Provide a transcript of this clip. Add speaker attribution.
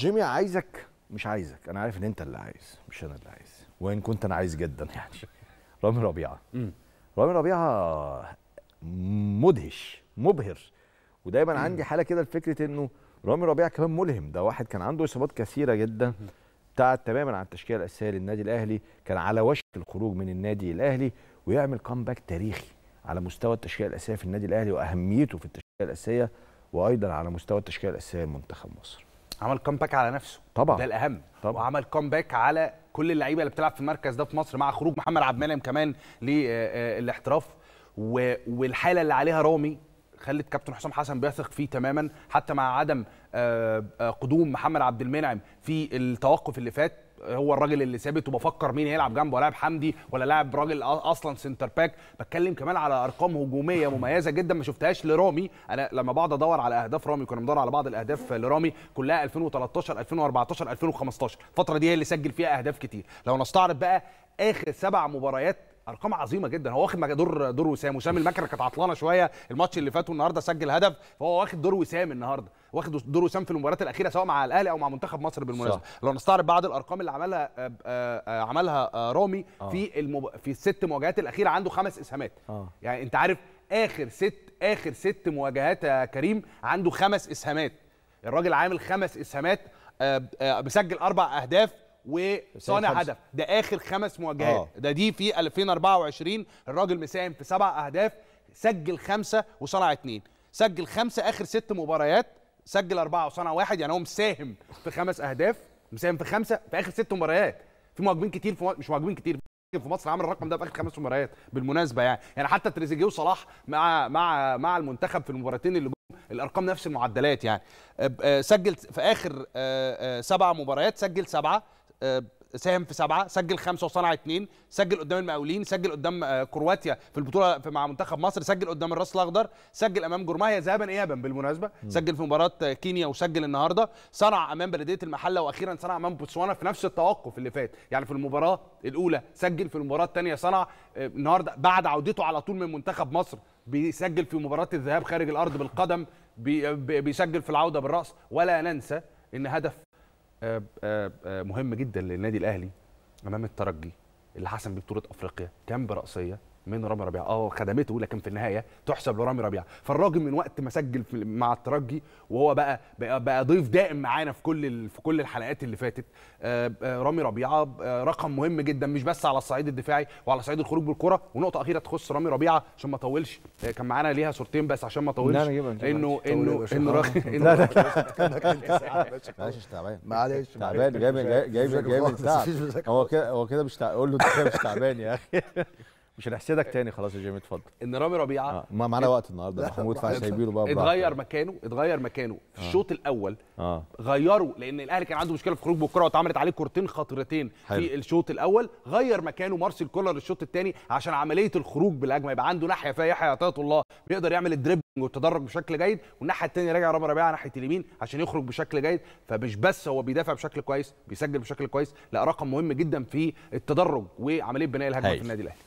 Speaker 1: جيمي عايزك مش عايزك انا عارف ان انت اللي عايز مش انا اللي عايز وان كنت انا عايز جدا يعني رامي ربيعه رامي ربيعه مدهش مبهر ودايما عندي حاله كده لفكره انه رامي ربيعه كمان ملهم ده واحد كان عنده اصابات كثيره جدا ابتعد تماما عن التشكيله الاساسيه للنادي الاهلي كان على وشك الخروج من النادي الاهلي ويعمل كامباك تاريخي على مستوى التشكيله الاساسيه في النادي الاهلي واهميته في التشكيله الاساسيه وايضا على مستوى التشكيله الاساسيه لمنتخب مصر عمل
Speaker 2: كومباك على نفسه طبعا ده الاهم طبعا وعمل كومباك على كل اللعيبه اللي بتلعب في المركز ده في مصر مع خروج محمد عبد المنعم كمان للاحتراف آه، آه، والحاله اللي عليها رامي خلت كابتن حسام حسن بيثق فيه تماما حتى مع عدم آه، قدوم محمد عبد المنعم في التوقف اللي فات هو الراجل اللي ثابت وبفكر مين هيلعب جنبه لاعب حمدي ولا لاعب راجل اصلا سنتر باك بتكلم كمان على ارقام هجوميه مميزه جدا ما شفتهاش لرامي انا لما بقعد ادور على اهداف رامي كنا بندور على بعض الاهداف لرامي كلها 2013 2014 2015 الفتره دي هي اللي سجل فيها اهداف كتير لو نستعرض بقى اخر سبع مباريات ارقام عظيمه جدا هو واخد دور دور وسام وسام المكره كانت عطلانه شويه الماتش اللي فات والنهارده سجل هدف فهو واخد دور وسام النهارده واخد دور وسام في المباريات الاخيره سواء مع الاهلي او مع منتخب مصر بالمناسبه صح. لو نستعرض بعض الارقام اللي عملها آآ آه، آآ آه، آه، عملها رامي آه. في المب... في الست مواجهات الاخيره عنده خمس اسهامات آه. يعني انت عارف اخر ست اخر ست مواجهات يا كريم عنده خمس اسهامات الراجل عامل خمس اسهامات مسجل اربع اهداف وصانع هدف ده اخر خمس مواجهات آه. ده دي في 2024 الراجل مساهم في سبع اهداف سجل خمسه وصنع اثنين سجل خمسه اخر ست مباريات سجل اربعه وصنع واحد يعني هو مساهم في خمس اهداف مساهم في خمسه في اخر ست مباريات في مهاجمين كتير في مش مهاجمين كتير في مصر عمل الرقم ده في اخر خمس مباريات بالمناسبه يعني يعني حتى تريزيجيه وصلاح مع مع مع المنتخب في المباراتين اللي جم الارقام نفس المعدلات يعني آه، سجل في اخر آه، آه، سبع مباريات سجل سبعه ساهم في سبعه سجل خمسه وصنع اثنين سجل قدام المقاولين سجل قدام آه، كرواتيا في البطوله في مع منتخب مصر سجل قدام الراس الاخضر سجل امام جورماهيا ذهابا ايابا بالمناسبه م. سجل في مباراه كينيا وسجل النهارده صنع امام بلديه المحله واخيرا صنع امام بوتسوانا في نفس التوقف اللي فات يعني في المباراه الاولى سجل في المباراه الثانيه صنع آه، النهارده بعد عودته على طول من منتخب مصر بيسجل في مباراه الذهاب خارج الارض بالقدم آه، بيسجل في العوده بالراس ولا ننسى ان هدف آه، آه، آه، مهم جدا للنادي الاهلي امام الترجي اللي حسم بيه بطوله افريقيا كان براسيه من رامي ربيعه اه خدمته لكن في النهايه تحسب لرامي ربيعه فالراجل من وقت ما سجل مع الترجي وهو بقى بقى, بقى ضيف دائم معانا في كل في كل الحلقات اللي فاتت آه، آه، رامي ربيعه آه، رقم مهم جدا مش بس على الصعيد الدفاعي وعلى صعيد الخروج بالكره ونقطه اخيره تخص رامي ربيعه عشان ما اطولش كان معانا ليها صورتين بس عشان ما اطولش انه انه انه لا لا معلش تعبان معلش تعبان جاي جاي جاي هو
Speaker 1: كده هو كده مش قول له انت مش تعبان يا اخي مش هنحسدك تاني خلاص يا جيمي اتفضل ان رامي ربيعه آه. ما معانا وقت النهارده محمود فهسيبيله بقى اتغير
Speaker 2: مكانه اتغير مكانه في آه. الشوط
Speaker 1: الاول آه. غيره
Speaker 2: لان الاهلي كان عنده مشكله في خروج بالكره واتعملت عليه كورتين خطرتين في الشوط الاول غير مكانه مارسيل كولر الشوط الثاني عشان عمليه الخروج بالهجمه يبقى عنده ناحيه فيها يحيى عطيه الله بيقدر يعمل الدريبنج والتدرج بشكل جيد والناحيه الثانيه راجع رامي ربيعه ناحيه اليمين عشان يخرج بشكل جيد فمش بس هو بيدافع بشكل كويس بيسجل بشكل كويس لا رقم مهم جدا في التدرج وعمليه بناء الهجمه في النادي الاهلي